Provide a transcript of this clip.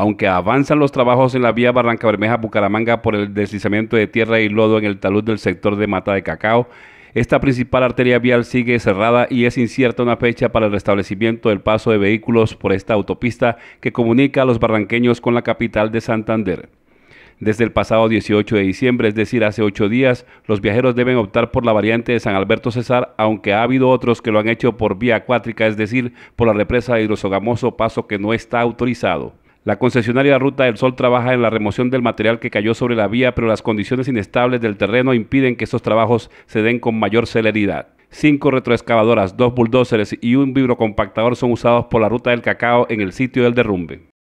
aunque avanzan los trabajos en la vía Barranca Bermeja-Bucaramanga por el deslizamiento de tierra y lodo en el talud del sector de Mata de Cacao, esta principal arteria vial sigue cerrada y es incierta una fecha para el restablecimiento del paso de vehículos por esta autopista que comunica a los barranqueños con la capital de Santander. Desde el pasado 18 de diciembre, es decir, hace ocho días, los viajeros deben optar por la variante de San Alberto César, aunque ha habido otros que lo han hecho por vía acuática, es decir, por la represa de Hidrosogamoso, paso que no está autorizado. La concesionaria Ruta del Sol trabaja en la remoción del material que cayó sobre la vía, pero las condiciones inestables del terreno impiden que estos trabajos se den con mayor celeridad. Cinco retroexcavadoras, dos bulldozers y un vibrocompactador son usados por la Ruta del Cacao en el sitio del derrumbe.